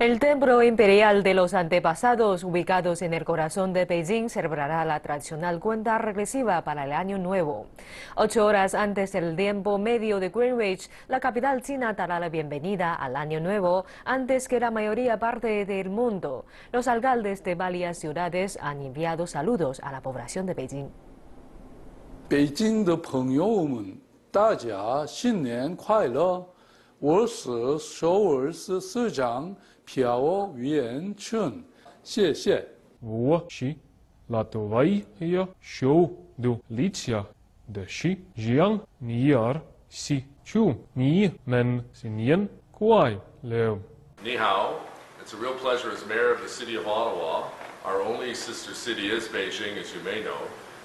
El templo imperial de los antepasados, ubicados en el corazón de Beijing, celebrará la tradicional cuenta regresiva para el año nuevo. Ocho horas antes del tiempo medio de Greenwich, la capital china dará la bienvenida al año nuevo antes que la mayoría parte del mundo. Los alcaldes de varias ciudades han enviado saludos a la población de Beijing. Beijing 我是 서울 市市长朴元春，谢谢。我是 Латвия щодо лиця деші жіан ніяр сі чу ні мен сін'єн куай лев. Ni hao. It's a real pleasure as mayor of the city of Ottawa, our only sister city is Beijing, as you may know,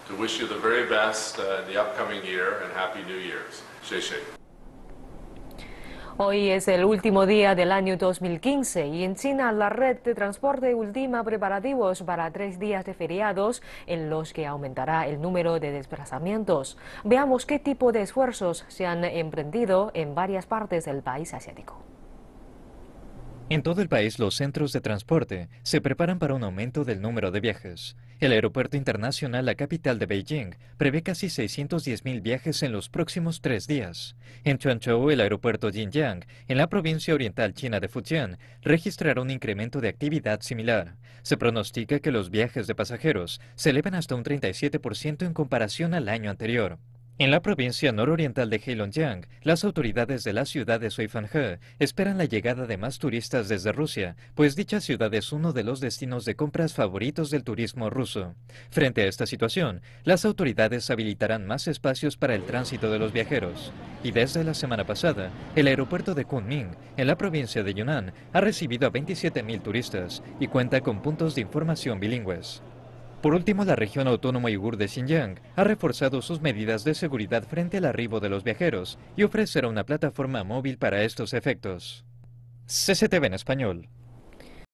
to wish you the very best uh, in the upcoming year and happy New Year's. 谢谢。Hoy es el último día del año 2015 y en China la red de transporte ultima preparativos para tres días de feriados en los que aumentará el número de desplazamientos. Veamos qué tipo de esfuerzos se han emprendido en varias partes del país asiático. En todo el país los centros de transporte se preparan para un aumento del número de viajes. El aeropuerto internacional, la capital de Beijing, prevé casi mil viajes en los próximos tres días. En Chuanzhou, el aeropuerto Jinjiang, en la provincia oriental china de Fujian, registrará un incremento de actividad similar. Se pronostica que los viajes de pasajeros se elevan hasta un 37% en comparación al año anterior. En la provincia nororiental de Heilongjiang, las autoridades de la ciudad de Suifenhe esperan la llegada de más turistas desde Rusia, pues dicha ciudad es uno de los destinos de compras favoritos del turismo ruso. Frente a esta situación, las autoridades habilitarán más espacios para el tránsito de los viajeros. Y desde la semana pasada, el aeropuerto de Kunming, en la provincia de Yunnan, ha recibido a 27.000 turistas y cuenta con puntos de información bilingües. Por último, la región autónoma Igur de Xinjiang ha reforzado sus medidas de seguridad frente al arribo de los viajeros y ofrecerá una plataforma móvil para estos efectos. CCTV en español.